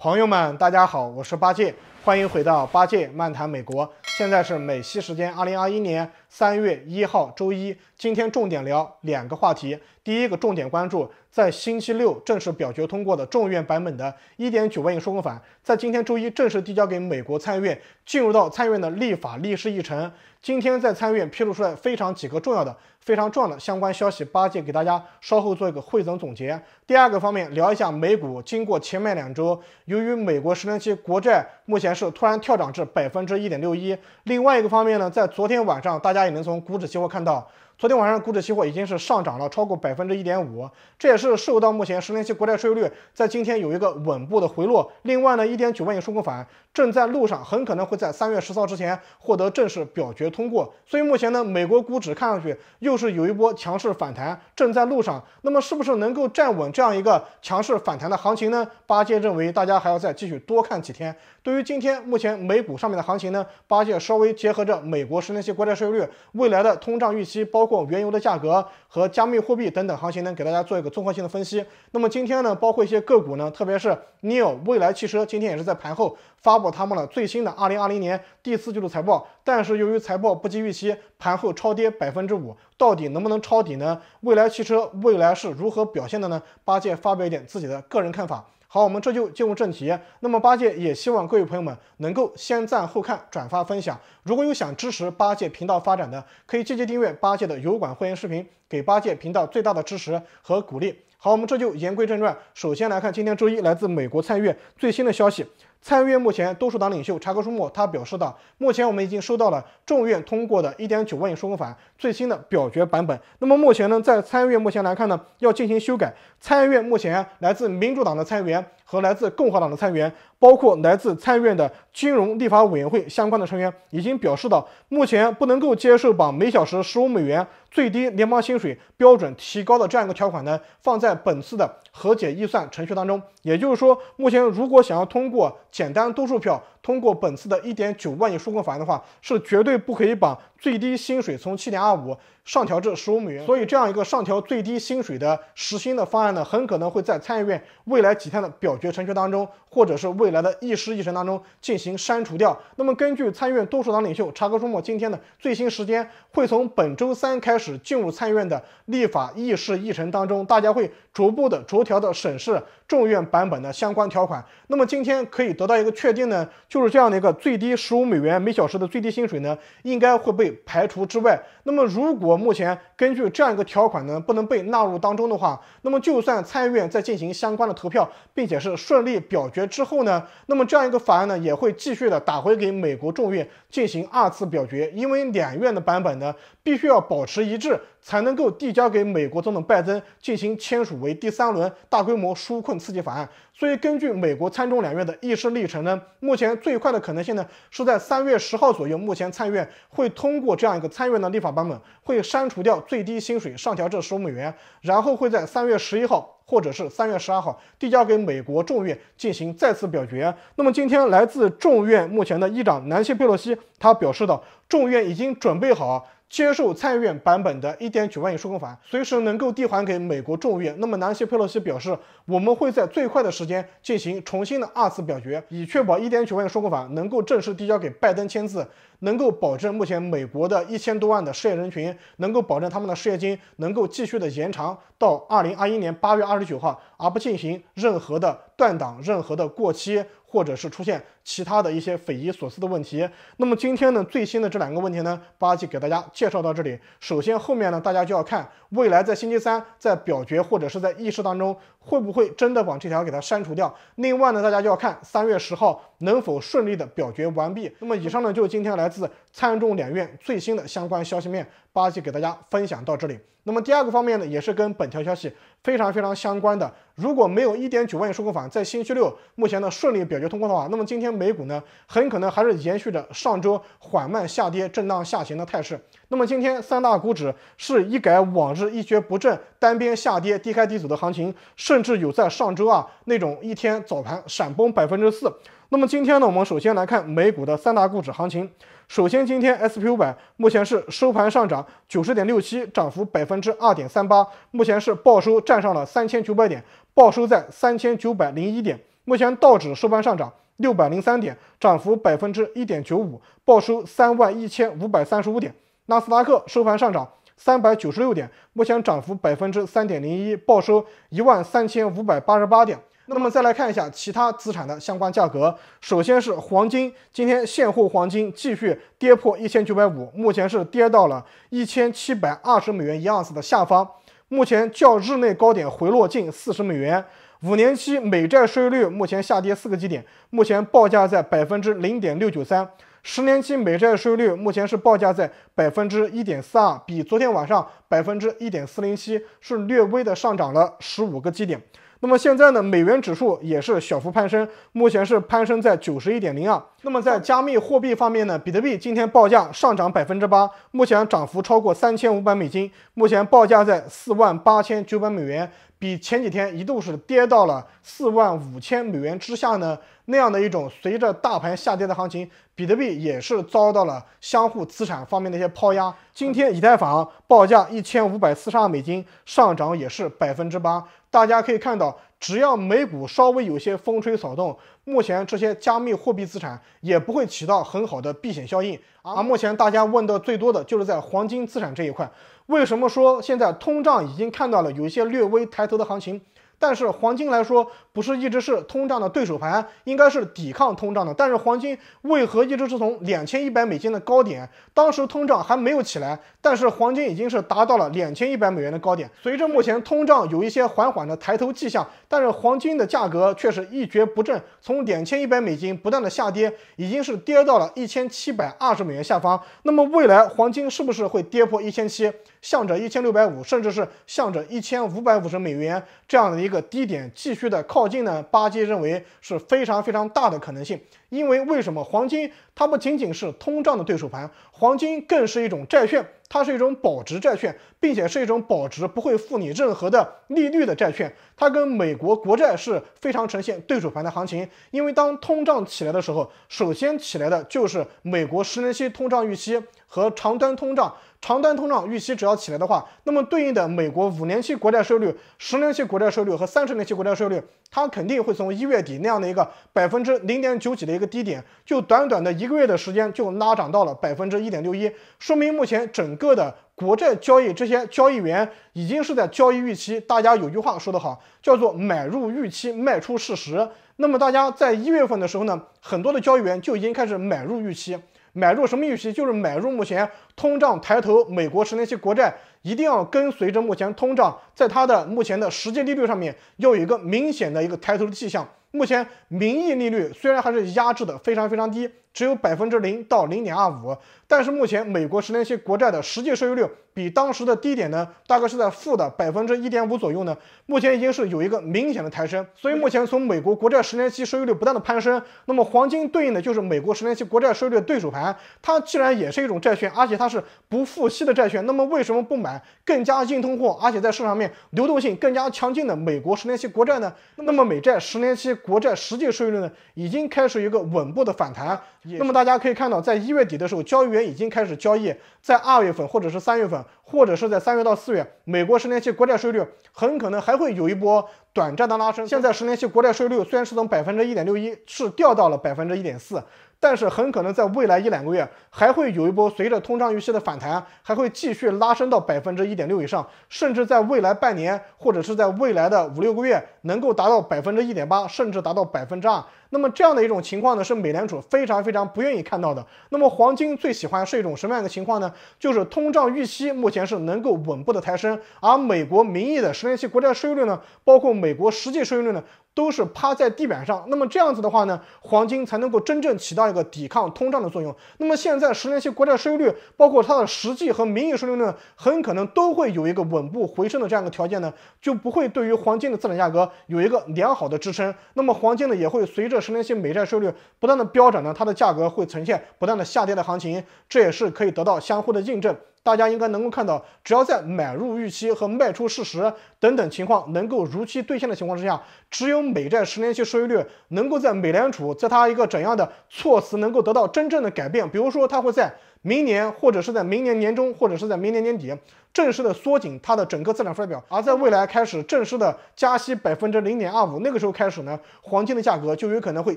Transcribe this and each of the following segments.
朋友们，大家好，我是八戒，欢迎回到八戒漫谈美国。现在是美西时间二零二一年。三月一号周一，今天重点聊两个话题。第一个，重点关注在星期六正式表决通过的众院版本的1.9万亿收购法，在今天周一正式递交给美国参议院，进入到参议院的立法议事议程。今天在参议院披露出来非常几个重要的、非常重要的相关消息，八戒给大家稍后做一个汇总总结。第二个方面，聊一下美股。经过前面两周，由于美国十年期国债目前是突然跳涨至百分之一点六一。另外一个方面呢，在昨天晚上大家。大家也能从股指期货看到。昨天晚上，股指期货已经是上涨了超过百分之一点五，这也是受到目前十年期国债收益率在今天有一个稳步的回落。另外呢，一点九万亿收购法案正在路上，很可能会在三月十号之前获得正式表决通过。所以目前呢，美国股指看上去又是有一波强势反弹正在路上，那么是不是能够站稳这样一个强势反弹的行情呢？八戒认为大家还要再继续多看几天。对于今天目前美股上面的行情呢，八戒稍微结合着美国十年期国债收益率未来的通胀预期，包。过原油的价格和加密货币等等行情呢，给大家做一个综合性的分析。那么今天呢，包括一些个股呢，特别是 n e o 未来汽车，今天也是在盘后发布他们的最新的二零二零年第四季度财报。但是由于财报不及预期，盘后超跌百分之五，到底能不能抄底呢？未来汽车未来是如何表现的呢？八戒发表一点自己的个人看法。好，我们这就进入正题。那么八戒也希望各位朋友们能够先赞后看、转发分享。如果有想支持八戒频道发展的，可以积极订阅八戒的油管会员视频，给八戒频道最大的支持和鼓励。好，我们这就言归正传，首先来看今天周一来自美国参议院最新的消息。参议院目前多数党领袖查克舒默，他表示道：“目前我们已经收到了众院通过的1.9万亿纾困法最新的表决版本。那么目前呢，在参议院目前来看呢，要进行修改。参议院目前来自民主党的参议员和来自共和党的参议员。”包括来自参议院的金融立法委员会相关的成员已经表示到，目前不能够接受把每小时十五美元最低联邦薪水标准提高的这样一个条款呢，放在本次的和解预算程序当中。也就是说，目前如果想要通过简单多数票。通过本次的一点九万亿纾困法案的话，是绝对不可以把最低薪水从七点二五上调至十五美元。所以，这样一个上调最低薪水的实薪的方案呢，很可能会在参议院未来几天的表决程序当中，或者是未来的议事议程当中进行删除掉。那么，根据参议院多数党领袖查克舒默今天的最新时间，会从本周三开始进入参议院的立法议事议程当中，大家会逐步的逐条的审视。众院版本的相关条款，那么今天可以得到一个确定呢，就是这样的一个最低十五美元每小时的最低薪水呢，应该会被排除之外。那么如果目前，根据这样一个条款呢，不能被纳入当中的话，那么就算参议院在进行相关的投票，并且是顺利表决之后呢，那么这样一个法案呢，也会继续的打回给美国众院进行二次表决，因为两院的版本呢，必须要保持一致才能够递交给美国总统拜登进行签署为第三轮大规模纾困刺激法案。所以，根据美国参众两院的议事历程呢，目前最快的可能性呢，是在三月十号左右。目前参院会通过这样一个参院的立法版本，会删除掉最低薪水上调至十五美元，然后会在三月十一号或者是三月十二号递交给美国众院进行再次表决。那么，今天来自众院目前的议长南希·佩洛西，他表示到，众院已经准备好。接受参议院版本的1.9万亿收购纾困法案，随时能够递还给美国众议院。那么，南希·佩洛西表示，我们会在最快的时间进行重新的二次表决，以确保1.9万亿收购纾困法案能够正式递交给拜登签字，能够保证目前美国的一千多万的失业人群，能够保证他们的失业金能够继续的延长到2021年8月29号，而不进行任何的断档、任何的过期，或者是出现。其他的一些匪夷所思的问题。那么今天呢，最新的这两个问题呢，八戒给大家介绍到这里。首先，后面呢，大家就要看未来在星期三在表决或者是在议事当中，会不会真的把这条给它删除掉。另外呢，大家就要看三月十号能否顺利的表决完毕。那么以上呢，就是今天来自参众两院最新的相关消息面，八戒给大家分享到这里。那么第二个方面呢，也是跟本条消息非常非常相关的。如果没有一点九万亿收购法在星期六目前呢顺利表决通过的话，那么今天。美股呢，很可能还是延续着上周缓慢下跌、震荡下行的态势。那么今天三大股指是一改往日一蹶不振、单边下跌、低开低走的行情，甚至有在上周啊那种一天早盘闪崩百分之四。那么今天呢，我们首先来看美股的三大股指行情。首先，今天 S P 五百目前是收盘上涨九十点六七，涨幅百分之二点三八，目前是报收站上了三千九百点，报收在三千九百零一点。目前道指收盘上涨。六百零三点，涨幅百分之一点九五，报收三万一千五百三十五点。纳斯达克收盘上涨三百九十六点，目前涨幅百分之三点零一，报收一万三千五百八十八点。那么再来看一下其他资产的相关价格，首先是黄金，今天现货黄金继续跌破一千九百五，目前是跌到了一千七百二十美元一盎司的下方。目前较日内高点回落近四十美元，五年期美债收益率目前下跌四个基点，目前报价在百分之零点六九三。十年期美债收益率目前是报价在百分之一点四二，比昨天晚上百分之一点四零七是略微的上涨了十五个基点。那么现在呢，美元指数也是小幅攀升，目前是攀升在九十一点零二。那么在加密货币方面呢，比特币今天报价上涨百分之八，目前涨幅超过三千五百美金，目前报价在四万八千九百美元。比前几天一度是跌到了四万五千美元之下呢，那样的一种随着大盘下跌的行情，比特币也是遭到了相互资产方面的一些抛压。今天以太坊报价一千五百四十二美金，上涨也是百分之八。大家可以看到。只要美股稍微有些风吹草动，目前这些加密货币资产也不会起到很好的避险效应啊。目前大家问的最多的就是在黄金资产这一块，为什么说现在通胀已经看到了有一些略微抬头的行情？但是黄金来说，不是一直是通胀的对手盘，应该是抵抗通胀的。但是黄金为何一直是从两千一百美金的高点，当时通胀还没有起来，但是黄金已经是达到了两千一百美元的高点。随着目前通胀有一些缓缓的抬头迹象，但是黄金的价格却是一蹶不振，从两千一百美金不断的下跌，已经是跌到了一千七百二十美元下方。那么未来黄金是不是会跌破一千七？向着一千六百五，甚至是向着一千五百五十美元这样的一个低点继续的靠近呢？巴基认为是非常非常大的可能性，因为为什么黄金它不仅仅是通胀的对手盘，黄金更是一种债券。它是一种保值债券，并且是一种保值不会付你任何的利率的债券。它跟美国国债是非常呈现对手盘的行情，因为当通胀起来的时候，首先起来的就是美国十年期通胀预期和长端通胀。长端通胀预期只要起来的话，那么对应的美国五年期国债收益率、十年期国债收益率和三十年期国债收益率。它肯定会从一月底那样的一个百分之零点九几的一个低点，就短短的一个月的时间就拉涨到了百分之一点六一，说明目前整个的国债交易，这些交易员已经是在交易预期。大家有句话说得好，叫做买入预期，卖出事实。那么大家在一月份的时候呢，很多的交易员就已经开始买入预期。买入什么预期？就是买入目前通胀抬头，美国十年期国债一定要跟随着目前通胀，在它的目前的实际利率上面要有一个明显的一个抬头的迹象。目前名义利率虽然还是压制的非常非常低，只有百分之零到零点二五。但是目前美国十年期国债的实际收益率比当时的低点呢，大概是在负的百分之一点五左右呢。目前已经是有一个明显的抬升，所以目前从美国国债十年期收益率不断的攀升，那么黄金对应的就是美国十年期国债收益率对手盘，它既然也是一种债券，而且它是不付息的债券，那么为什么不买更加硬通货，而且在市场面流动性更加强劲的美国十年期国债呢？那么美债十年期国债实际收益率呢，已经开始一个稳步的反弹。那么大家可以看到，在一月底的时候，交易。已经开始交易，在二月份或者是三月份，或者是在三月到四月，美国十年期国债税率很可能还会有一波短暂的拉升。现在十年期国债税率虽然是从百分之一点六一，是掉到了百分之一点四。但是很可能在未来一两个月还会有一波，随着通胀预期的反弹，还会继续拉升到百分之一点六以上，甚至在未来半年或者是在未来的五六个月能够达到百分之一点八，甚至达到百分之二。那么这样的一种情况呢，是美联储非常非常不愿意看到的。那么黄金最喜欢是一种什么样的情况呢？就是通胀预期目前是能够稳步的抬升，而美国名义的十年期国债收益率呢，包括美国实际收益率呢。都是趴在地板上，那么这样子的话呢，黄金才能够真正起到一个抵抗通胀的作用。那么现在十年期国债收益率，包括它的实际和名义收益率，很可能都会有一个稳步回升的这样一个条件呢，就不会对于黄金的资产价格有一个良好的支撑。那么黄金呢，也会随着十年期美债收益率不断的飙涨呢，它的价格会呈现不断的下跌的行情，这也是可以得到相互的印证。大家应该能够看到，只要在买入预期和卖出事实等等情况能够如期兑现的情况之下，只有美债十年期收益率能够在美联储在它一个怎样的措辞能够得到真正的改变，比如说它会在。明年或者是在明年年中，或者是在明年年底，正式的缩紧它的整个资产负债表，而在未来开始正式的加息百分之零点二五，那个时候开始呢，黄金的价格就有可能会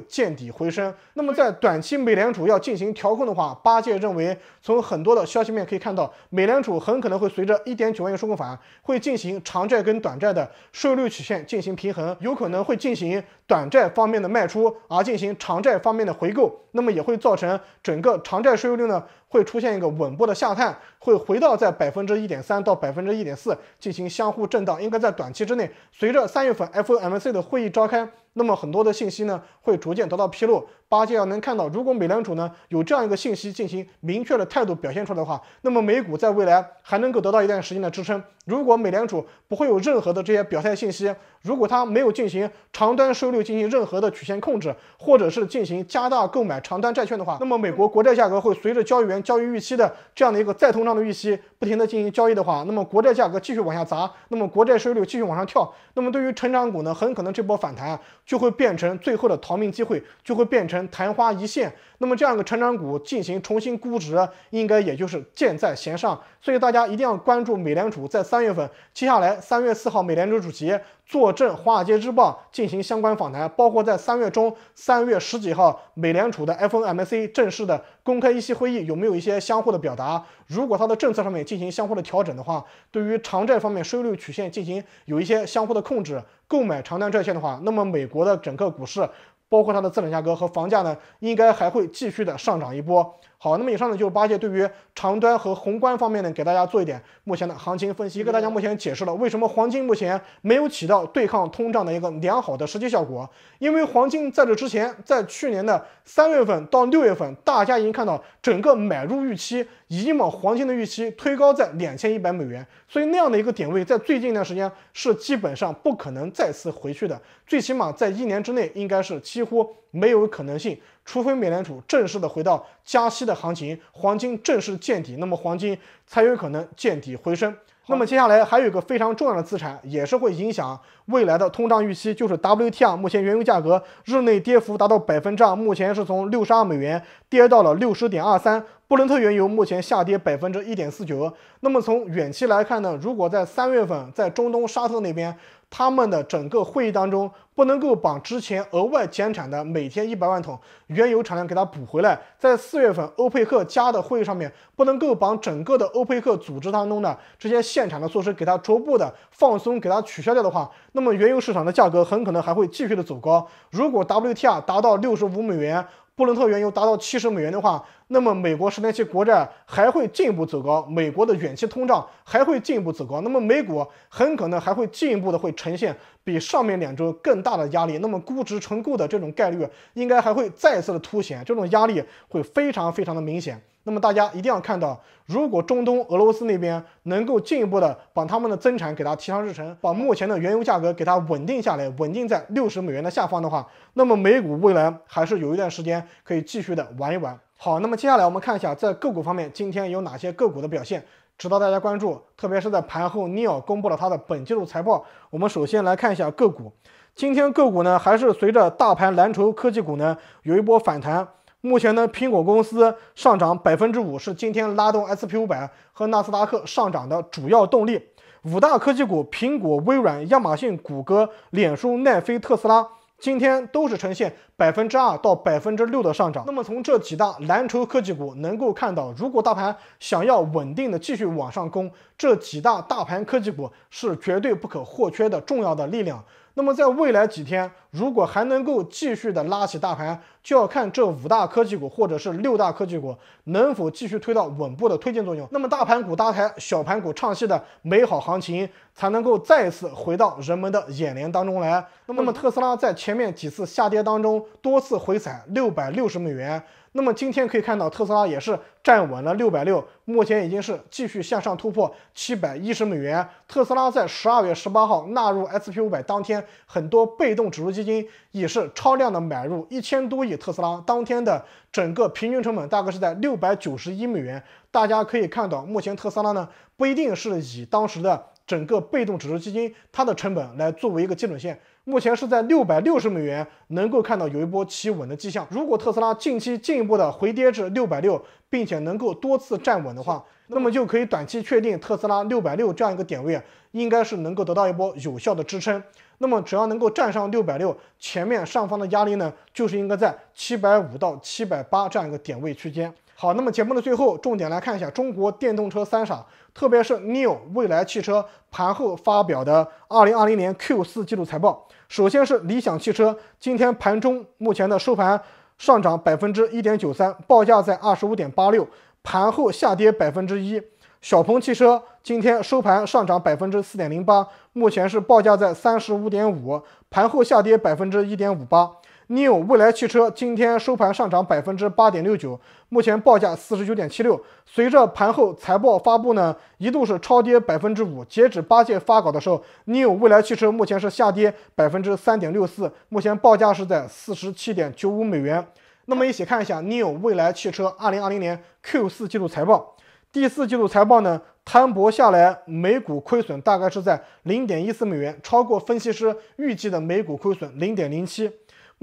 见底回升。那么在短期美联储要进行调控的话，八戒认为，从很多的消息面可以看到，美联储很可能会随着一点九万亿收购法案，会进行长债跟短债的收益率曲线进行平衡，有可能会进行短债方面的卖出，而进行长债方面的回购，那么也会造成整个长债收益率呢。会出现一个稳步的下探，会回到在百分之一点三到百分之一点四进行相互震荡，应该在短期之内，随着三月份 FOMC 的会议召开。那么很多的信息呢会逐渐得到披露。八戒要能看到，如果美联储呢有这样一个信息进行明确的态度表现出来的话，那么美股在未来还能够得到一段时间的支撑。如果美联储不会有任何的这些表态信息，如果它没有进行长端收益率进行任何的曲线控制，或者是进行加大购买长端债券的话，那么美国国债价格会随着交易员交易预期的这样的一个再通胀的预期不停的进行交易的话，那么国债价格继续往下砸，那么国债收益率继续往上跳。那么对于成长股呢，很可能这波反弹。就会变成最后的逃命机会，就会变成昙花一现。那么，这样一个成长股进行重新估值，应该也就是箭在弦上。所以，大家一定要关注美联储在三月份，接下来三月四号美联储主席。作证，《华尔街日报》进行相关访谈，包括在三月中，三月十几号，美联储的 FOMC 正式的公开议息会议有没有一些相互的表达？如果它的政策上面进行相互的调整的话，对于长债方面收益率曲线进行有一些相互的控制，购买长端债券的话，那么美国的整个股市，包括它的资产价格和房价呢，应该还会继续的上涨一波。好，那么以上呢就是八戒对于长端和宏观方面呢，给大家做一点目前的行情分析，也给大家目前解释了为什么黄金目前没有起到对抗通胀的一个良好的实际效果，因为黄金在这之前，在去年的三月份到六月份，大家已经看到整个买入预期已经把黄金的预期推高在两千一百美元，所以那样的一个点位在最近一段时间是基本上不可能再次回去的，最起码在一年之内应该是几乎没有可能性。除非美联储正式的回到加息的行情，黄金正式见底，那么黄金才有可能见底回升。那么接下来还有一个非常重要的资产，也是会影响未来的通胀预期，就是 WTI。目前原油价格日内跌幅达到百分之二，目前是从六十二美元跌到了六十点二三。布伦特原油目前下跌百分之一点四九。那么从远期来看呢？如果在三月份在中东沙特那边，他们的整个会议当中。不能够把之前额外减产的每天一百万桶原油产量给它补回来，在四月份欧佩克加的会议上面，不能够把整个的欧佩克组织当中的这些限产的措施给它逐步的放松，给它取消掉的话，那么原油市场的价格很可能还会继续的走高。如果 W T R 达到六十五美元，布伦特原油达到七十美元的话，那么美国十年期国债还会进一步走高，美国的远期通胀还会进一步走高，那么美股很可能还会进一步的会呈现。比上面两周更大的压力，那么估值重构的这种概率应该还会再次的凸显，这种压力会非常非常的明显。那么大家一定要看到，如果中东、俄罗斯那边能够进一步的把他们的增产给它提上日程，把目前的原油价格给它稳定下来，稳定在六十美元的下方的话，那么美股未来还是有一段时间可以继续的玩一玩。好，那么接下来我们看一下在个股方面，今天有哪些个股的表现值得大家关注。特别是在盘后，NEO 公布了它的本季度财报。我们首先来看一下个股。今天个股呢，还是随着大盘蓝筹科技股呢有一波反弹。目前呢，苹果公司上涨百分之五，是今天拉动 S P 五百和纳斯达克上涨的主要动力。五大科技股，苹果、微软、亚马逊、谷歌、脸书、奈飞、特斯拉，今天都是呈现。百分之二到百分之六的上涨。那么从这几大蓝筹科技股能够看到，如果大盘想要稳定的继续往上攻，这几大大盘科技股是绝对不可或缺的重要的力量。那么在未来几天，如果还能够继续的拉起大盘，就要看这五大科技股或者是六大科技股能否继续推到稳步的推进作用。那么大盘股搭台，小盘股唱戏的美好行情才能够再次回到人们的眼帘当中来。那么特斯拉在前面几次下跌当中。多次回踩六百六十美元，那么今天可以看到特斯拉也是站稳了六百六，目前已经是继续向上突破七百一十美元。特斯拉在十二月十八号纳入 S P 五百当天，很多被动指数基金也是超量的买入一千多亿特斯拉，当天的整个平均成本大概是在六百九十一美元。大家可以看到，目前特斯拉呢不一定是以当时的整个被动指数基金它的成本来作为一个基准线。目前是在六百六十美元能够看到有一波企稳的迹象。如果特斯拉近期进一步的回跌至六百六，并且能够多次站稳的话，那么就可以短期确定特斯拉六百六这样一个点位应该是能够得到一波有效的支撑。那么只要能够站上六百六，前面上方的压力呢，就是应该在七百五到七百八这样一个点位区间。好，那么节目的最后，重点来看一下中国电动车三傻，特别是 New 未来汽车盘后发表的二零二零年 Q 四季度财报。首先是理想汽车，今天盘中目前的收盘上涨百分之一点九三，报价在二十五点八六，盘后下跌百分之一。小鹏汽车今天收盘上涨百分之四点零八，目前是报价在三十五点五，盘后下跌百分之一点五八。，new 未来汽车今天收盘上涨百分之八点六九，目前报价四十九点七六。随着盘后财报发布呢，一度是超跌百分之五。截止八戒发稿的时候，n e w 未来汽车目前是下跌百分之三点六四，目前报价是在四十七点九五美元。那么一起看一下 new 未来汽车二零二零年 Q 四季度财报。第四季度财报呢，摊薄下来每股亏损大概是在零点一四美元，超过分析师预计的每股亏损零点零七。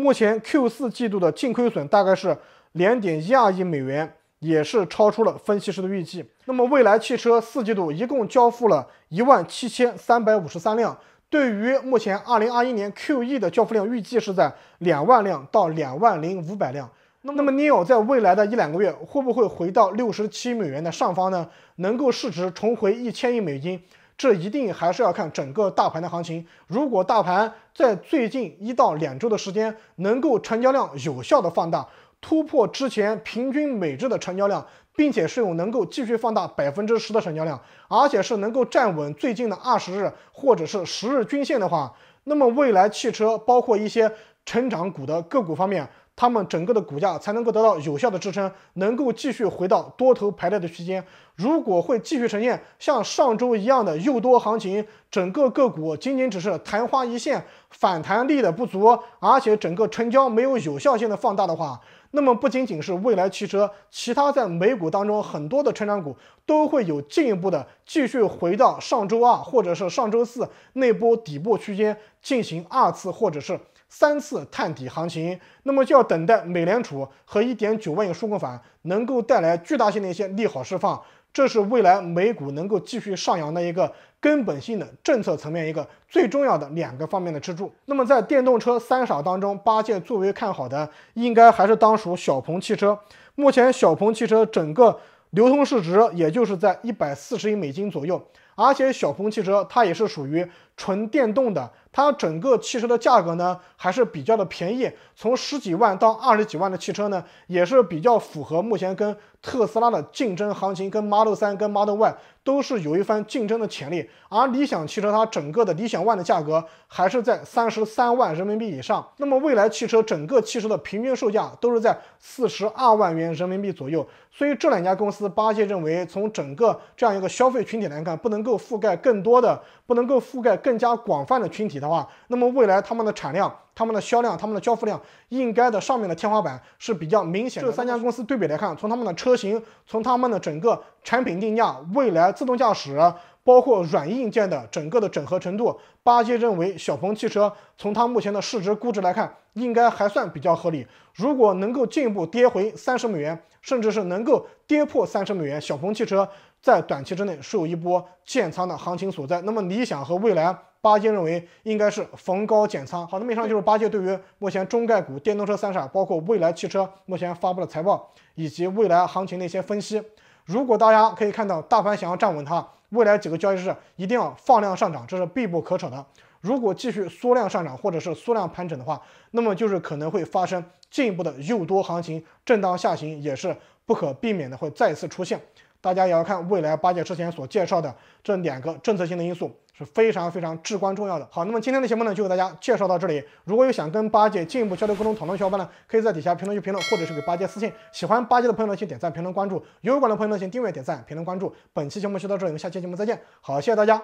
目前 Q 四季度的净亏损大概是两点一二亿美元，也是超出了分析师的预计。那么蔚来汽车四季度一共交付了一万七千三百五十三辆，对于目前二零二一年 Q 一的交付量预计是在两万辆到两万零五百辆。那那么，Neo 在未来的一两个月会不会回到六十七美元的上方呢？能够市值重回一千亿美金？这一定还是要看整个大盘的行情。如果大盘在最近一到两周的时间能够成交量有效的放大，突破之前平均每日的成交量，并且是有能够继续放大百分之十的成交量，而且是能够站稳最近的二十日或者是十日均线的话，那么未来汽车包括一些成长股的个股方面。他们整个的股价才能够得到有效的支撑，能够继续回到多头排列的区间。如果会继续呈现像上周一样的又多行情，整个个股仅仅只是昙花一现，反弹力的不足，而且整个成交没有有效性的放大的话，那么不仅仅是蔚来汽车，其他在美股当中很多的成长股都会有进一步的继续回到上周二或者是上周四那波底部区间进行二次或者是。三次探底行情，那么就要等待美联储和一点九万亿纾困法能够带来巨大性的一些利好释放，这是未来美股能够继续上扬的一个根本性的政策层面一个最重要的两个方面的支柱。那么在电动车三傻当中，八戒最为看好的应该还是当属小鹏汽车。目前小鹏汽车整个流通市值也就是在一百四十亿美金左右。而且小鹏汽车它也是属于纯电动的，它整个汽车的价格呢还是比较的便宜，从十几万到二十几万的汽车呢也是比较符合目前跟特斯拉的竞争行情，跟 Model 三、跟 Model Y 都是有一番竞争的潜力。而理想汽车它整个的理想 ONE 的价格还是在三十三万人民币以上，那么未来汽车整个汽车的平均售价都是在四十二万元人民币左右。所以这两家公司，八戒认为从整个这样一个消费群体来看，不能。能够覆盖更多的，不能够覆盖更加广泛的群体的话，那么未来他们的产量、他们的销量、他们的交付量，应该的上面的天花板是比较明显的。这三家公司对比来看，从他们的车型，从他们的整个产品定价，未来自动驾驶，包括软硬件的整个的整合程度，八戒认为小鹏汽车从它目前的市值估值来看，应该还算比较合理。如果能够进一步跌回三十美元，甚至是能够跌破三十美元，小鹏汽车。在短期之内是有一波建仓的行情所在。那么理想和未来，八戒认为应该是逢高减仓。好，那么以上就是八戒对于目前中概股、电动车三傻，包括未来汽车目前发布的财报以及未来行情的一些分析。如果大家可以看到大盘想要站稳它，未来几个交易日一定要放量上涨，这是必不可少的。如果继续缩量上涨或者是缩量盘整的话，那么就是可能会发生进一步的诱多行情，震荡下行也是不可避免的，会再次出现。大家也要看未来八戒之前所介绍的这两个政策性的因素是非常非常至关重要的。好，那么今天的节目呢，就给大家介绍到这里。如果有想跟八戒进一步交流、沟通、讨论的小伙伴呢，可以在底下评论区评论，或者是给八戒私信。喜欢八戒的朋友呢，请点赞、评论、关注；有管的朋友呢，请订阅、点赞、评论、关注。本期节目就到这里，我们下期节目再见。好，谢谢大家。